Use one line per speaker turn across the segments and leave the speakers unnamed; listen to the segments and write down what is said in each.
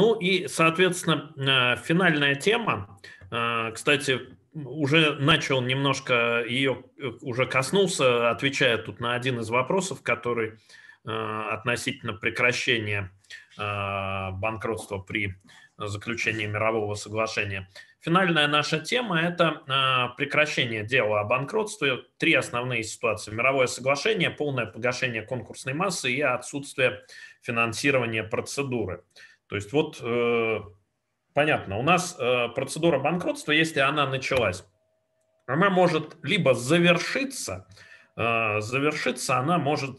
Ну и, соответственно, э, финальная тема. Э, кстати, уже начал немножко ее, э, уже коснулся, отвечая тут на один из вопросов, который относительно прекращения банкротства при заключении мирового соглашения. Финальная наша тема – это прекращение дела о банкротстве. Три основные ситуации. Мировое соглашение, полное погашение конкурсной массы и отсутствие финансирования процедуры. То есть вот э, понятно, у нас э, процедура банкротства, если она началась, она может либо завершиться, э, завершиться она может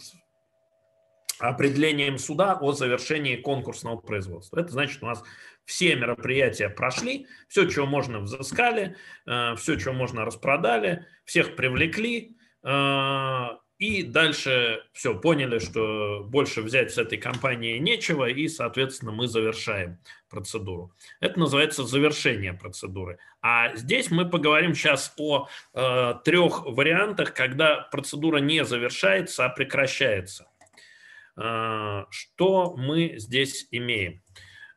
определением суда о завершении конкурсного производства. Это значит, у нас все мероприятия прошли, все, чего можно, взыскали, э, все, чего можно, распродали, всех привлекли, э, и дальше все, поняли, что больше взять с этой компании нечего, и, соответственно, мы завершаем процедуру. Это называется завершение процедуры. А здесь мы поговорим сейчас о э, трех вариантах, когда процедура не завершается, а прекращается. Э, что мы здесь имеем?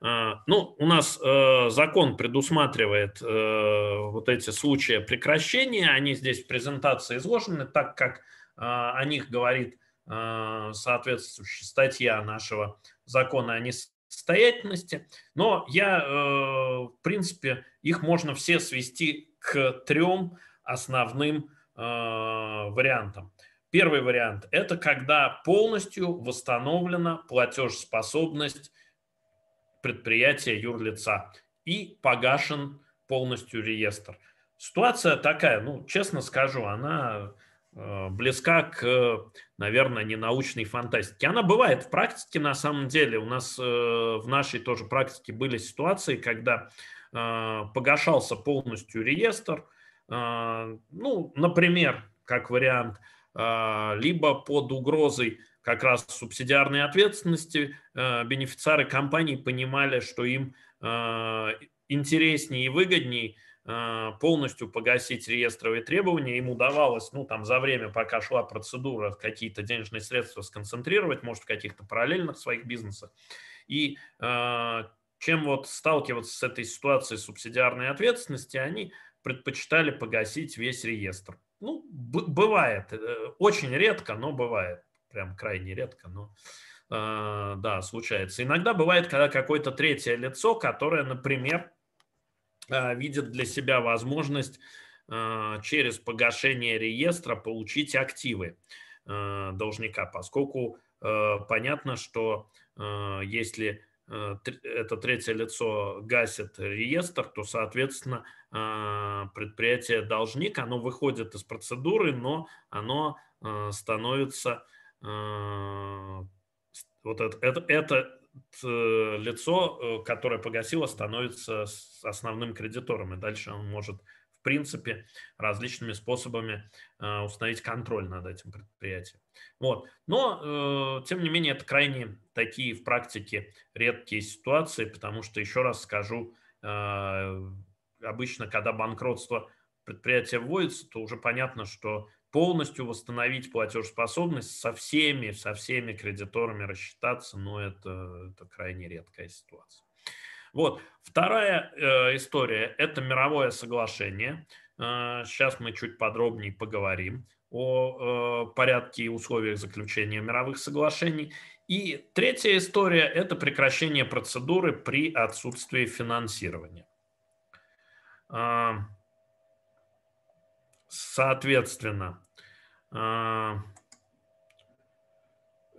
Э, ну, у нас э, закон предусматривает э, вот эти случаи прекращения, они здесь в презентации изложены, так как а, о них говорит а, соответствующая статья нашего закона о несостоятельности. Но я, э, в принципе, их можно все свести к трем основным э, вариантам. Первый вариант – это когда полностью восстановлена платежеспособность предприятия юрлица и погашен полностью реестр. Ситуация такая, ну, честно скажу, она Э, близка к, э, наверное, не научной фантастике. Она бывает в практике, на самом деле. У нас э, в нашей тоже практике были ситуации, когда погашался полностью реестр. Ну, например, как вариант, либо под угрозой как раз субсидиарной ответственности бенефициары компании понимали, что им интереснее и выгоднее – а, полностью погасить реестровые требования. ему давалось ну, там, за время, пока шла процедура, какие-то денежные средства сконцентрировать, может, в каких-то параллельных своих бизнесах. И а, чем вот сталкиваться с этой ситуацией субсидиарной ответственности, они предпочитали погасить весь реестр. Ну, бывает, э, очень редко, но бывает, прям крайне редко, но э, да, случается. Иногда бывает, когда какое-то третье лицо, которое, например, а, видят для себя возможность а, через погашение реестра получить активы а, должника, поскольку понятно, что если это третье лицо гасит реестр, то, соответственно, предприятие должник, оно выходит из процедуры, но оно становится вот это, это, это Э, лицо, э, которое погасило, становится основным кредитором, и дальше он может, в принципе, различными способами э, установить контроль над этим предприятием. Вот. Но, тем не менее, это крайне такие в практике редкие ситуации, потому что, еще раз скажу, обычно, когда банкротство предприятия вводится, то уже понятно, что полностью восстановить платежеспособность со всеми, со всеми кредиторами рассчитаться, но это, это крайне редкая ситуация. Вот. Вторая э, история – это мировое соглашение. Э, сейчас мы чуть подробнее поговорим о э, порядке и условиях заключения мировых соглашений. И третья история – это прекращение процедуры при отсутствии финансирования. Э, соответственно, Э,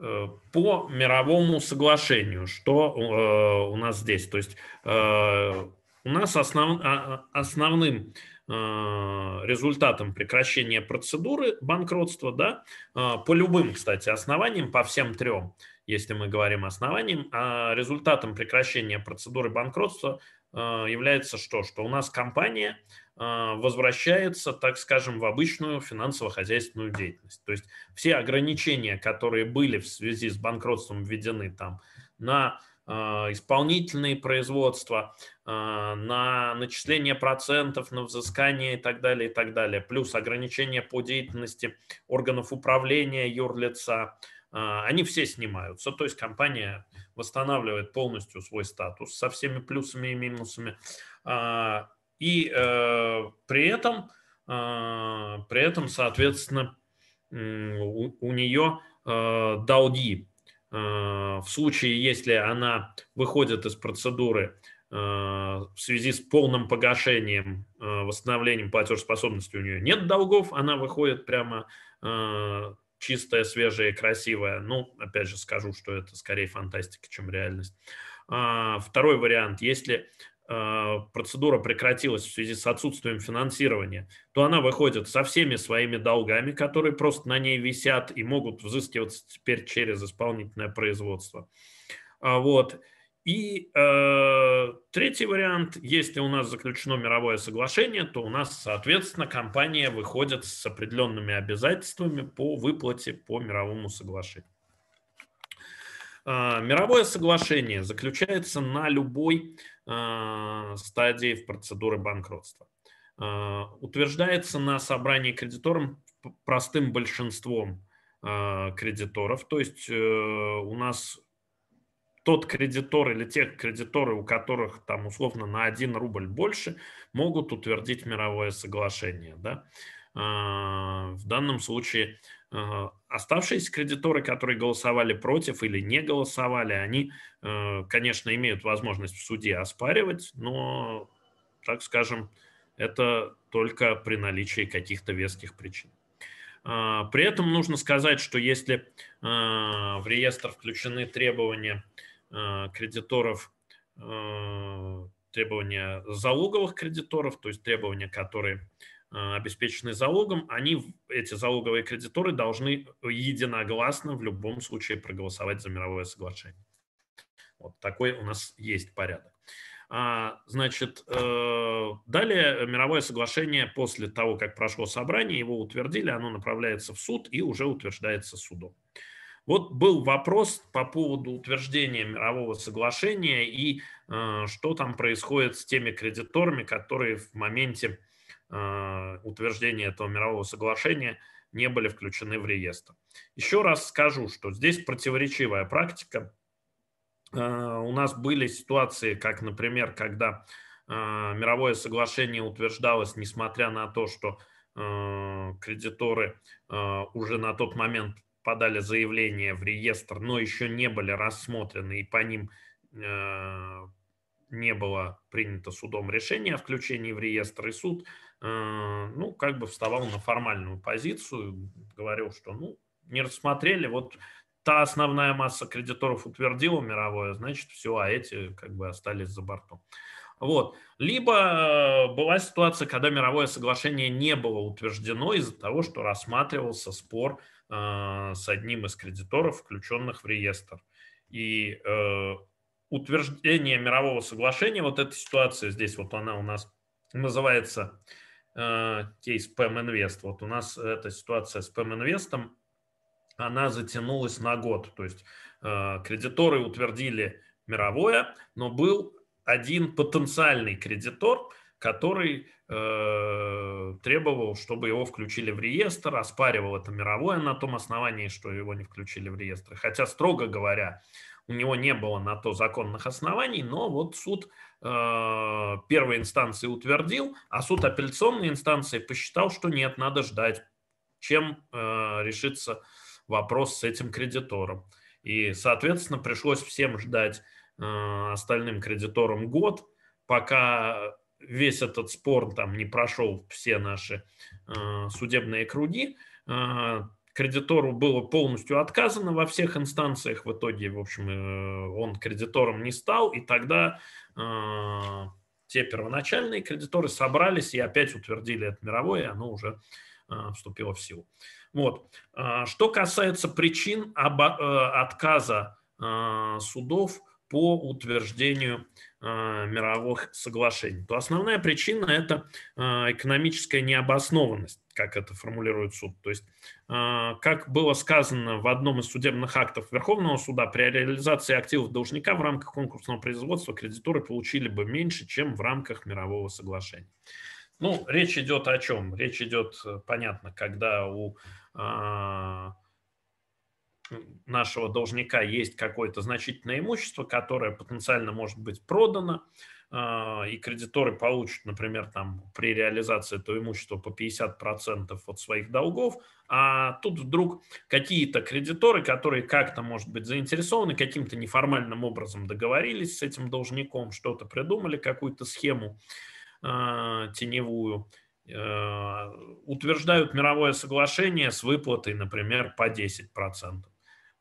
э, по мировому соглашению, что э, у нас здесь. То есть у нас основ, а, а, основным результатом прекращения процедуры банкротства, да, по любым, кстати, основаниям, по всем трем, если мы говорим основаниям, а результатом прекращения процедуры банкротства Э, является что? Что у нас компания э, возвращается, так скажем, в обычную финансово-хозяйственную деятельность. То есть все ограничения, которые были в связи с банкротством введены там на э, исполнительные производства, на начисление процентов, на взыскание и так далее, и так далее, плюс ограничения по деятельности органов управления юрлица, а, они все снимаются, то есть компания восстанавливает полностью свой статус со всеми плюсами и минусами. А, и э, при этом, а, при этом соответственно, у, у нее э, долги. Э, в случае, если она выходит из процедуры в связи с полным погашением, восстановлением платежеспособности у нее нет долгов, она выходит прямо чистое, свежее, красивая. Ну, опять же, скажу, что это скорее фантастика, чем реальность. А, второй вариант. Если а, процедура прекратилась в связи с отсутствием финансирования, то она выходит со всеми своими долгами, которые просто на ней висят и могут взыскиваться теперь через исполнительное производство. А вот. И э, третий вариант, если у нас заключено мировое соглашение, то у нас, соответственно, компания выходит с определенными обязательствами по выплате по мировому соглашению. Э, мировое соглашение заключается на любой э, стадии в процедуры банкротства. Э, утверждается на собрании кредитором простым большинством э, кредиторов, то есть э, у нас тот кредитор или те кредиторы, у которых там условно на 1 рубль больше, могут утвердить мировое соглашение. Да? А, в данном случае а, оставшиеся кредиторы, которые голосовали против или не голосовали, они, а, конечно, имеют возможность в суде оспаривать, но, так скажем, это только при наличии каких-то веских причин. При этом нужно сказать, что если в реестр включены требования Э, кредиторов э, требования залоговых кредиторов, то есть требования, которые э, обеспечены залогом, они, эти залоговые кредиторы, должны единогласно в любом случае проголосовать за мировое соглашение. Вот такой у нас есть порядок. А, значит, далее мировое соглашение после того, как прошло собрание, его утвердили, оно направляется в суд и уже утверждается судом. Вот был вопрос по поводу утверждения мирового соглашения и э, что там происходит с теми кредиторами, которые в моменте э, утверждения этого мирового соглашения не были включены в реестр. Еще раз скажу, что здесь противоречивая практика. Э, у нас были ситуации, как, например, когда э, мировое соглашение утверждалось, несмотря на то, что э, кредиторы э, уже на тот момент подали заявление в реестр, но еще не были рассмотрены и по ним э, не было принято судом решение о включении в реестр, и суд, э, ну, как бы вставал на формальную позицию, говорил, что, ну, не рассмотрели, вот та основная масса кредиторов утвердила мировое, значит, все, а эти как бы остались за бортом. Вот. Либо э, была ситуация, когда мировое соглашение не было утверждено из-за того, что рассматривался спор э, Э, с одним из кредиторов, включенных в реестр. И э, утверждение мирового соглашения, вот эта ситуация здесь, вот она у нас называется э, кейс PEM Invest. Вот у нас эта ситуация с PEM Invest, она затянулась на год. То есть кредиторы утвердили мировое, но был один потенциальный кредитор – который э, требовал, чтобы его включили в реестр, оспаривал это мировое на том основании, что его не включили в реестр. Хотя, строго говоря, у него не было на то законных оснований, но вот суд э, первой инстанции утвердил, а суд апелляционной инстанции посчитал, что нет, надо ждать, чем э, решится вопрос с этим кредитором. И, соответственно, пришлось всем ждать э, остальным кредиторам год, пока весь этот спор там не прошел все наши э, судебные круги. Э, кредитору было полностью отказано во всех инстанциях. В итоге, в общем, э, он кредитором не стал, и тогда те первоначальные кредиторы собрались и опять утвердили это мировое, и оно уже вступило в силу. Вот. Что касается причин отказа судов по утверждению а, мировых соглашений, то основная причина – это а, экономическая необоснованность, как это формулирует суд. То есть, а, как было сказано в одном из судебных актов Верховного суда, при реализации активов должника в рамках конкурсного производства кредиторы получили бы меньше, чем в рамках мирового соглашения. Ну, речь идет о чем? Речь идет, э, понятно, когда у нашего должника есть какое-то значительное имущество, которое потенциально может быть продано, а, и кредиторы получат, например, там, при реализации этого имущества по 50% от своих долгов, а тут вдруг какие-то кредиторы, которые как-то, может быть, заинтересованы, каким-то неформальным образом договорились с этим должником, что-то придумали, какую-то схему а, теневую, а, утверждают мировое соглашение с выплатой, например, по 10%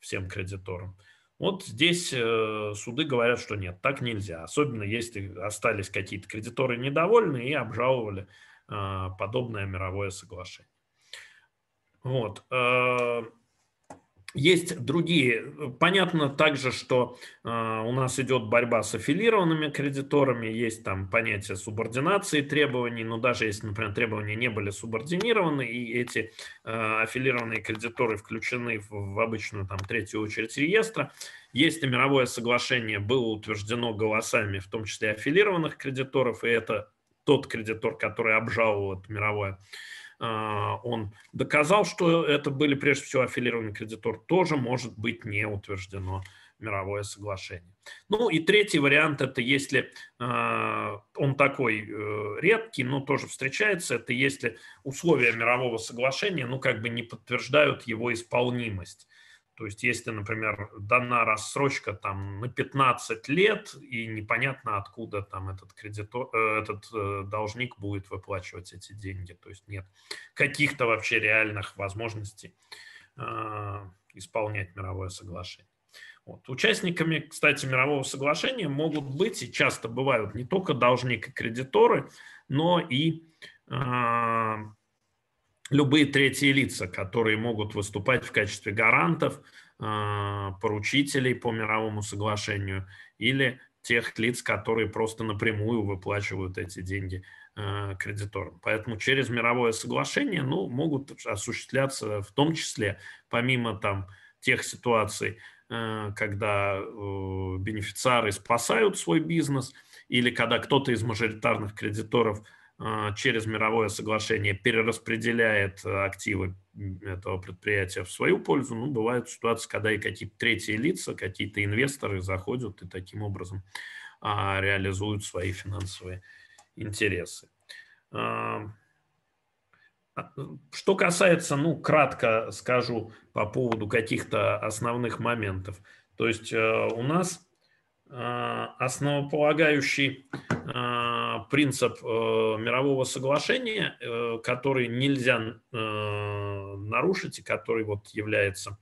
всем кредиторам. Вот здесь э, суды говорят, что нет, так нельзя. Особенно если остались какие-то кредиторы недовольны и обжаловали э, подобное мировое соглашение. Вот. Э, есть другие. Понятно также, что э, у нас идет борьба с аффилированными кредиторами, есть там понятие субординации требований, но даже если, например, требования не были субординированы, и эти э, аффилированные кредиторы включены в, в обычную там третью очередь реестра, если мировое соглашение было утверждено голосами, в том числе аффилированных кредиторов, и это тот кредитор, который обжаловал это мировое а, он доказал, что это были прежде всего аффилированные кредиторы, тоже может быть не утверждено мировое соглашение. Ну и третий вариант это если а, он такой э, редкий, но тоже встречается, это если условия мирового соглашения, ну как бы не подтверждают его исполнимость. То есть, если, например, дана рассрочка там на 15 лет, и непонятно, откуда там этот, кредитор, э, этот э, должник будет выплачивать эти деньги. То есть нет каких-то вообще реальных возможностей э, исполнять мировое соглашение. Вот. Участниками, кстати, мирового соглашения могут быть и часто бывают не только должник и кредиторы, но и любые третьи лица, которые могут выступать в качестве гарантов, а, поручителей по мировому соглашению или тех лиц, которые просто напрямую выплачивают эти деньги а, кредиторам. Поэтому через мировое соглашение ну, могут осуществляться в том числе, помимо там, тех ситуаций, а, когда бенефициары спасают свой бизнес или когда кто-то из мажоритарных кредиторов – а, через мировое соглашение перераспределяет э, активы этого предприятия в свою пользу. Ну, бывают ситуации, когда и какие-то третьи лица, какие-то инвесторы заходят и таким образом а, реализуют свои финансовые интересы. А, что касается, ну, кратко скажу по поводу каких-то основных моментов. То есть э, у нас а, основополагающий а, принцип э, мирового соглашения, э, который нельзя э, нарушить и который вот является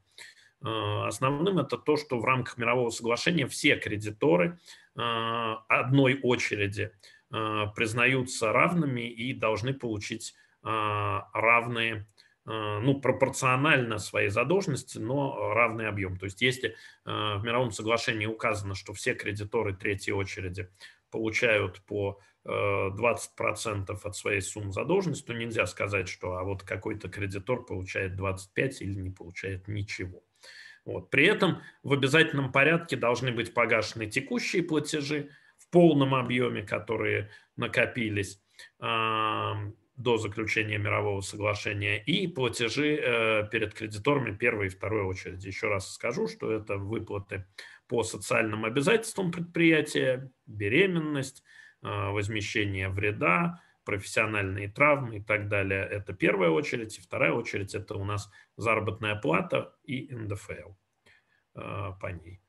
основным, это то, что в рамках мирового соглашения все кредиторы одной очереди признаются равными и должны получить равные Э, ну, пропорционально своей задолженности, но равный объем. То есть если э, в мировом соглашении указано, что все кредиторы третьей очереди получают по 20% э, от своей суммы задолженности, то нельзя сказать, что а вот какой-то кредитор получает 25 или не получает ничего. Вот. При этом в обязательном порядке должны быть погашены текущие платежи в полном объеме, которые накопились до заключения мирового соглашения, и платежи э, перед кредиторами первой и второй очереди. Еще раз скажу, что это выплаты по социальным обязательствам предприятия, беременность, э, возмещение вреда, профессиональные травмы и так далее. Это первая очередь. И вторая очередь – это у нас заработная плата и НДФЛ э, по ней.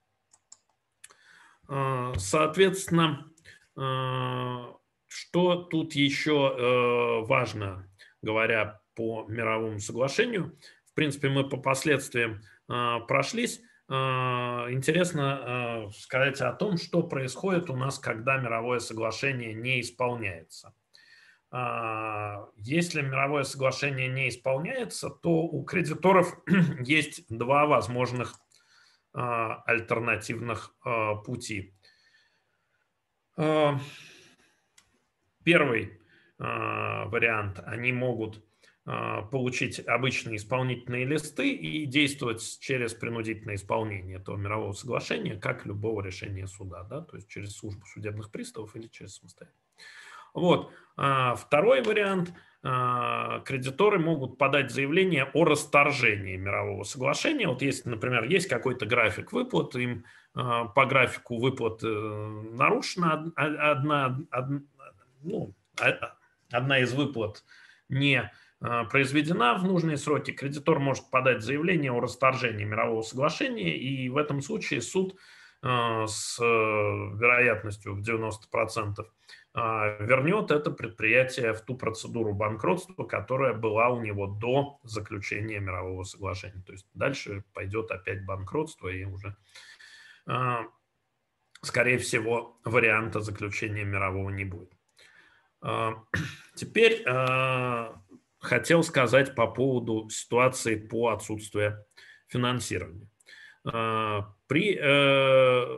Соответственно, что тут еще э, важно, говоря по мировому соглашению? В принципе, мы по последствиям э, прошлись. Э, интересно сказать о том, что происходит у нас, когда мировое соглашение не исполняется. если мировое соглашение не исполняется, то у кредиторов есть два возможных альтернативных пути. Первый а, вариант, они могут а, получить обычные исполнительные листы и действовать через принудительное исполнение этого мирового соглашения, как любого решения суда, да, то есть через службу судебных приставов или через самостоятельно. Вот. А, второй вариант. Кредиторы могут подать заявление о расторжении мирового соглашения. Вот если, например, есть какой-то график выплат, им по графику выплат э, нарушена одна, одна, ну, а, одна из выплат не а, произведена в нужные сроки, кредитор может подать заявление о расторжении мирового соглашения, и в этом случае суд а, с э, вероятностью в 90% вернет это предприятие в ту процедуру банкротства, которая была у него до заключения мирового соглашения. То есть дальше пойдет опять банкротство и уже, скорее всего, варианта заключения мирового не будет. Э, теперь э, хотел сказать по поводу ситуации по отсутствию финансирования. Э, при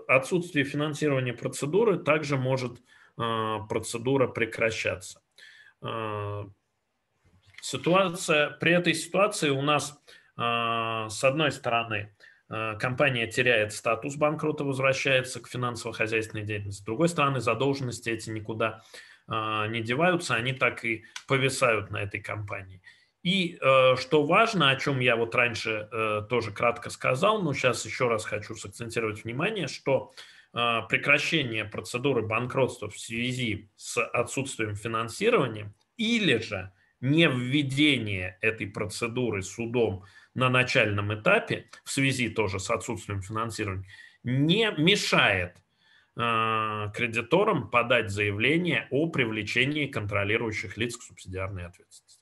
отсутствии финансирования процедуры также может процедура прекращаться. Ситуация, при этой ситуации у нас, с одной стороны, компания теряет статус банкрота, возвращается к финансово-хозяйственной деятельности. С другой стороны, задолженности эти никуда не а, не деваются, они так и повисают на этой компании. И э, что важно, о чем я вот раньше э, тоже кратко сказал, но сейчас еще раз хочу сакцентировать внимание, что а, прекращение процедуры банкротства в связи с отсутствием финансирования или же не введение этой процедуры судом на начальном этапе в связи тоже с отсутствием финансирования не мешает Э, кредиторам подать заявление о привлечении контролирующих лиц к субсидиарной ответственности.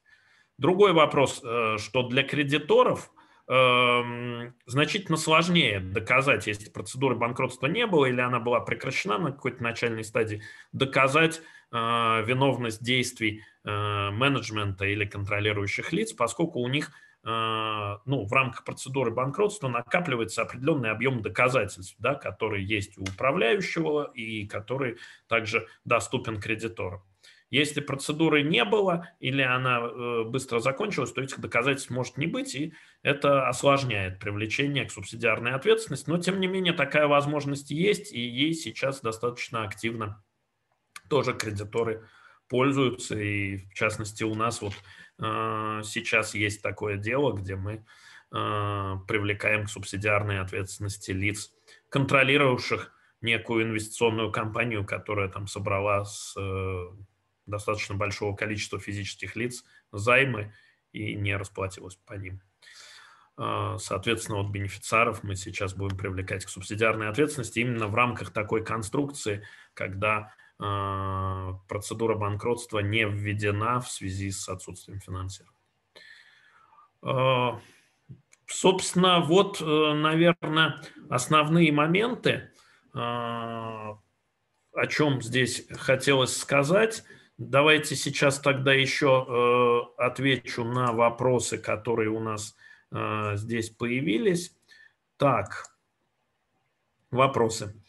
Другой вопрос, э, что для кредиторов эм, значительно сложнее доказать, если процедуры банкротства не было или она была прекращена на какой-то начальной стадии, доказать э, виновность действий менеджмента или контролирующих лиц, поскольку у них – а, ну, в рамках процедуры банкротства накапливается определенный объем доказательств, да, которые есть у управляющего и который также доступен кредиторам. Если процедуры не было или она э, быстро закончилась, то этих доказательств может не быть, и это осложняет привлечение к субсидиарной ответственности. Но, тем не менее, такая возможность есть, и ей сейчас достаточно активно тоже кредиторы пользуются. И, в частности, у нас вот а, сейчас есть такое дело, где мы а, привлекаем к субсидиарной ответственности лиц, контролировавших некую инвестиционную компанию, которая там собрала с э, достаточно большого количества физических лиц займы и не расплатилась по ним. А, соответственно, от бенефициаров мы сейчас будем привлекать к субсидиарной ответственности именно в рамках такой конструкции, когда а, процедура банкротства не введена в связи с отсутствием финансирования. А, собственно, вот, э, наверное, основные моменты, а, о чем здесь хотелось сказать. Давайте сейчас тогда еще э, отвечу на вопросы, которые у нас э, здесь появились. Так, вопросы. Вопросы.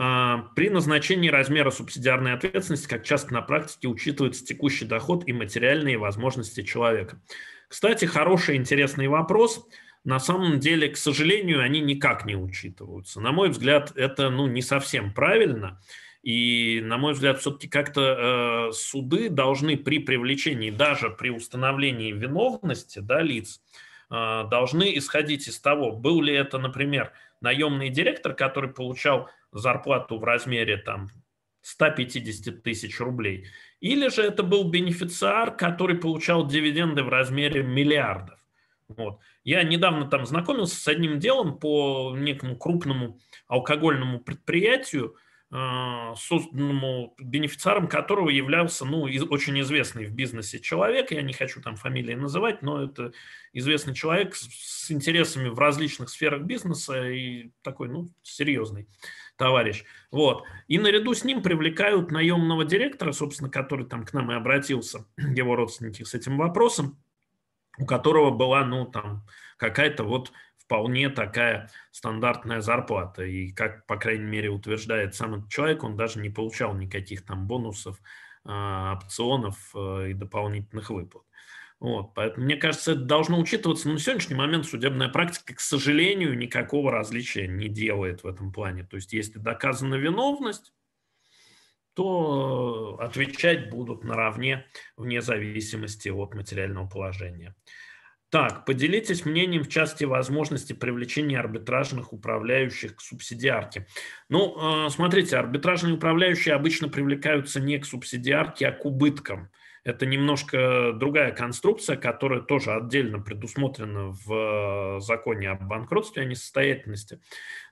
А, при назначении размера субсидиарной ответственности, как часто на практике, учитывается текущий доход и материальные возможности человека. Кстати, хороший интересный вопрос. На самом деле, к сожалению, они никак не учитываются. На мой взгляд, это ну, не совсем правильно. И, на мой взгляд, все-таки как-то э, суды должны при привлечении, даже при установлении виновности да, лиц, э, должны исходить из того, был ли это, например, наемный директор, который получал зарплату в размере там 150 тысяч рублей. Или же это был бенефициар, который получал дивиденды в размере миллиардов. Вот. Я недавно там знакомился с одним делом по некому крупному алкогольному предприятию, э, созданному бенефициаром которого являлся ну, очень известный в бизнесе человек. Я не хочу там фамилии называть, но это известный человек с интересами в различных сферах бизнеса и такой ну, серьезный товарищ. Вот. И наряду с ним привлекают наемного директора, собственно, который там к нам и обратился, его родственники с этим вопросом, у которого была, ну, там, какая-то вот вполне такая стандартная зарплата. И как, по крайней мере, утверждает сам этот человек, он даже не получал никаких там бонусов, а, опционов э, и дополнительных выплат. Вот, поэтому, мне кажется, это должно учитываться, но на сегодняшний момент судебная практика, к сожалению, никакого различия не делает в этом плане. То есть, если доказана виновность, то э, отвечать будут наравне, вне зависимости от материального положения. Так, поделитесь мнением в части возможности привлечения арбитражных управляющих к субсидиарке. Ну, э, смотрите, арбитражные управляющие обычно привлекаются не к субсидиарке, а к убыткам – это немножко другая конструкция, которая тоже отдельно предусмотрена в э, законе о банкротстве, о а несостоятельности.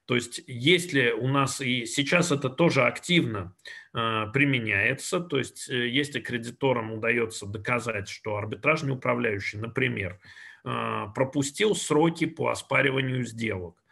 То есть если у нас и сейчас это тоже активно э, применяется, то есть э, если кредиторам удается доказать, что арбитражный управляющий, например, э, пропустил сроки по оспариванию сделок,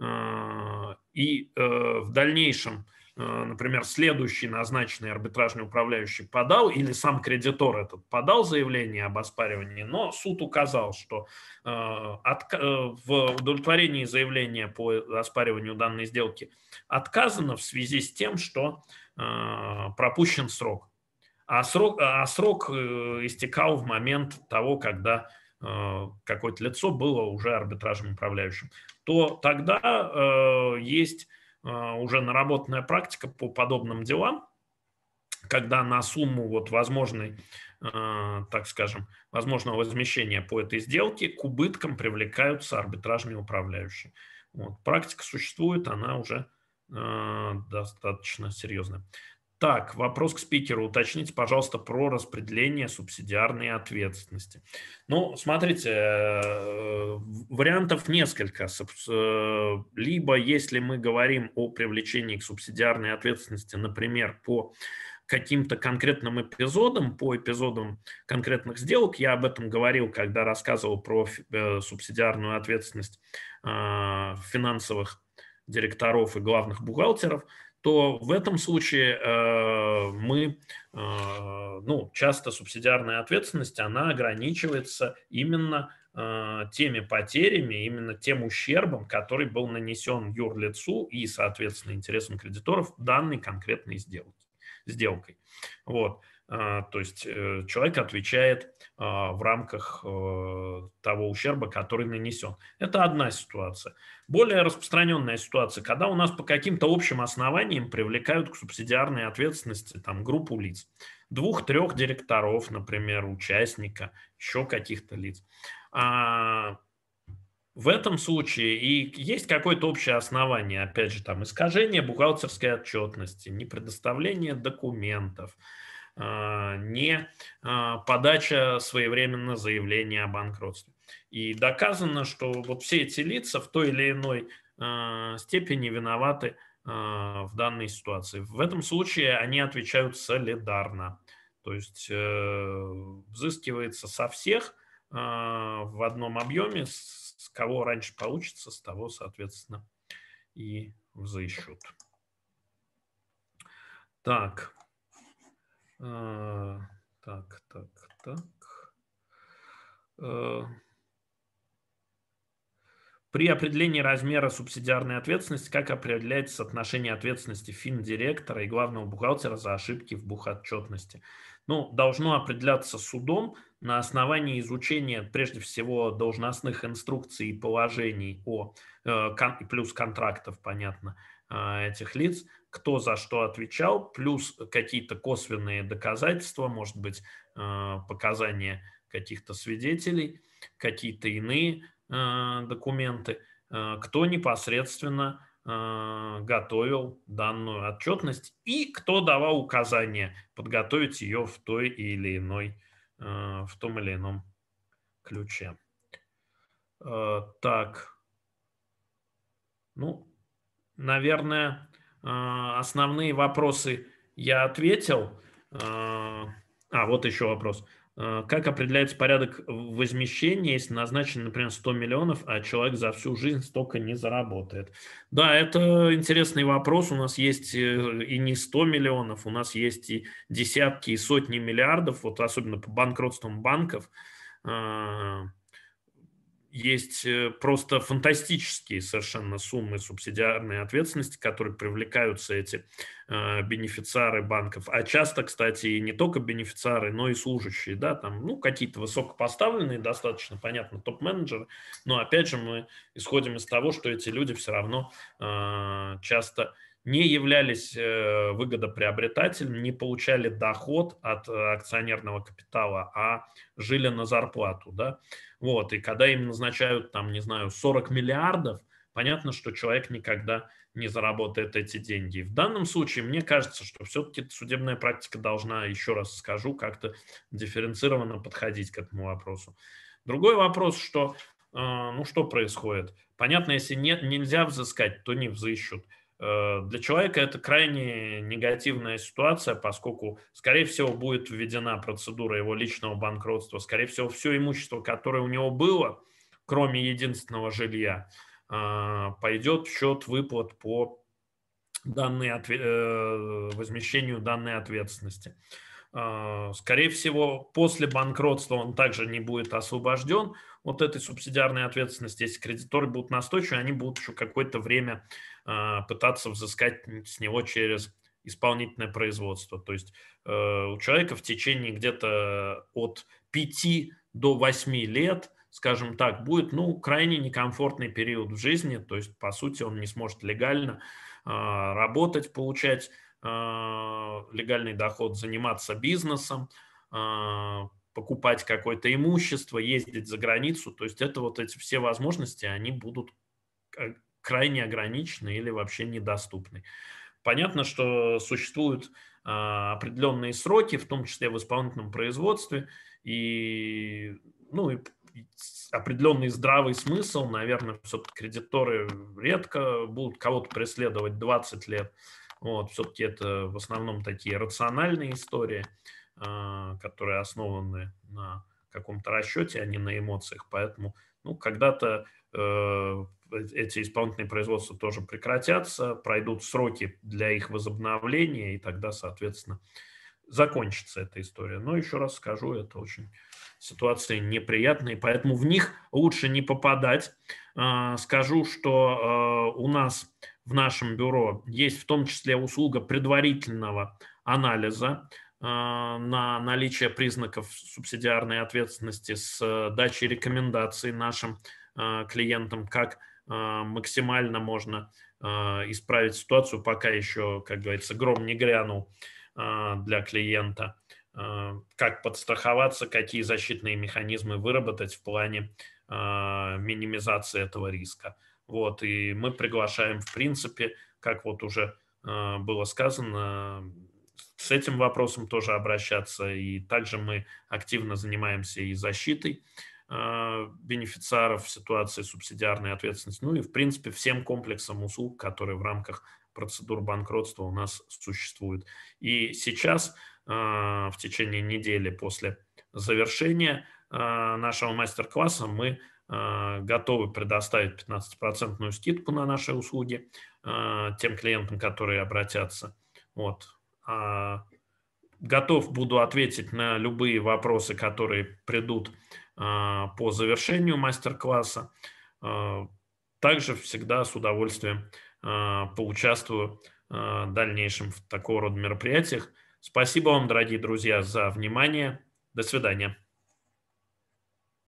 э, и в дальнейшем Э, например, следующий назначенный арбитражный управляющий подал, или сам кредитор этот подал заявление об оспаривании, но суд указал, что э, э, в удовлетворении заявления по оспариванию данной сделки отказано в связи с тем, что пропущен срок. А срок, а срок истекал в момент того, когда какое-то лицо было уже арбитражным управляющим, то тогда есть а, уже наработанная практика по подобным делам, когда на сумму вот возможной, а, так скажем, возможного возмещения по этой сделке к убыткам привлекаются арбитражные управляющие. Вот. Практика существует, она уже а, достаточно серьезная. Так, вопрос к спикеру. Уточните, пожалуйста, про распределение субсидиарной ответственности. Ну, смотрите, э, вариантов несколько. Э, либо, если мы говорим о привлечении к субсидиарной ответственности, например, по каким-то конкретным эпизодам, по эпизодам конкретных сделок. Я об этом говорил, когда рассказывал про э, субсидиарную ответственность финансовых директоров и главных бухгалтеров – то в этом случае э, мы, э, ну, часто субсидиарная ответственность, она ограничивается именно э, теми потерями, именно тем ущербом, который был нанесен юрлицу и, соответственно, интересам кредиторов данной конкретной сделки, сделкой. Вот. А, то есть э, человек отвечает а, в рамках э, того ущерба, который нанесен. Это одна ситуация. Более распространенная ситуация, когда у нас по каким-то общим основаниям привлекают к субсидиарной ответственности там, группу лиц. Двух-трех директоров, например, участника, еще каких-то лиц. А, в этом случае и есть какое-то общее основание, опять же, там искажение бухгалтерской отчетности, непредоставление документов – а, не а, подача своевременно заявления о банкротстве. И доказано, что вот все эти лица в той или иной а, степени виноваты в данной ситуации. В этом случае они отвечают солидарно. То есть э, взыскивается со всех в одном объеме, с кого раньше получится, с того, соответственно, и взыщут. Так, а, так, так, так. А, при определении размера субсидиарной ответственности, как определяется соотношение ответственности финдиректора и главного бухгалтера за ошибки в бухотчетности? Ну, должно определяться судом на основании изучения, прежде всего, должностных инструкций и положений о, э, плюс контрактов, понятно, э, этих лиц, кто за что отвечал, плюс какие-то косвенные доказательства, может быть, э, показания каких-то свидетелей, какие-то иные э, документы, э, кто непосредственно готовил данную отчетность и кто давал указания подготовить ее в той или иной, в том или ином ключе. Так, ну, наверное, а, основные вопросы я ответил. А, а вот еще вопрос. А, как определяется порядок возмещения, если назначен, например, 100 миллионов, а человек за всю жизнь столько не заработает? Да, это интересный вопрос. У нас есть э, и не 100 миллионов, у нас есть и десятки, и сотни миллиардов, вот особенно по банкротствам банков есть э, просто фантастические совершенно суммы субсидиарной ответственности, которые привлекаются эти э, бенефициары банков, а часто, кстати, и не только бенефициары, но и служащие, да, там, ну, какие-то высокопоставленные, достаточно, понятно, топ-менеджеры, но, опять же, мы исходим из того, что эти люди все равно э, часто не являлись э, выгодоприобретателем, не получали доход от э, акционерного капитала, а жили на зарплату, да, вот, и когда им назначают, там, не знаю, 40 миллиардов, понятно, что человек никогда не заработает эти деньги. И в данном случае мне кажется, что все-таки судебная практика должна, еще раз скажу, как-то дифференцированно подходить к этому вопросу. Другой вопрос, что, э, ну, что происходит? Понятно, если нет, нельзя взыскать, то не взыщут. Э, для человека это крайне негативная ситуация, поскольку, скорее всего, будет введена процедура его личного банкротства, скорее всего, все имущество, которое у него было, кроме единственного жилья, э, пойдет в счет выплат по данной, э, возмещению данной ответственности. Скорее всего, после банкротства он также не будет освобожден от этой субсидиарной ответственности. Если кредиторы будут настойчивы, они будут еще какое-то время а, пытаться взыскать с него через исполнительное производство. То есть э, у человека в течение где-то от 5 до 8 лет, скажем так, будет ну, крайне некомфортный период в жизни, то есть, по сути, он не сможет легально а, работать, получать а, легальный доход, заниматься бизнесом, покупать какое-то имущество, ездить за границу. То есть это вот эти все возможности, они будут э, крайне ограниченный или вообще недоступный. Понятно, что существуют а, определенные сроки, в том числе в исполнительном производстве, и, ну, и определенный здравый смысл, наверное, все-таки кредиторы редко будут кого-то преследовать 20 лет. Вот, все-таки это в основном такие рациональные истории, а, которые основаны на каком-то расчете, а не на эмоциях. Поэтому, ну, когда-то э, эти исполнительные производства тоже прекратятся, пройдут сроки для их возобновления, и тогда, соответственно, закончится эта история. Но еще раз скажу, это очень ситуация неприятная, поэтому в них лучше не попадать. А, скажу, что а, у нас в нашем бюро есть в том числе услуга предварительного анализа а, на наличие признаков субсидиарной ответственности с э, дачей рекомендаций нашим клиентам, как а, максимально можно а, исправить ситуацию, пока еще, как говорится, гром не грянул а, для клиента. Как подстраховаться, какие защитные механизмы выработать в плане минимизации этого риска. Вот, и мы приглашаем, в принципе, как вот уже было сказано, с этим вопросом тоже обращаться. И также мы активно занимаемся и защитой а, бенефициаров в ситуации субсидиарной ответственности, ну и, в принципе, всем комплексам услуг, которые в рамках процедур банкротства у нас существуют. И сейчас, а, в течение недели после завершения а, нашего мастер-класса, мы готовы предоставить 15% скидку на наши услуги тем клиентам, которые обратятся. Вот. Готов буду ответить на любые вопросы, которые придут а, по завершению мастер-класса. А, также всегда с удовольствием а, поучаствую в дальнейшем в такого рода мероприятиях. Спасибо вам, дорогие друзья, за внимание. До свидания.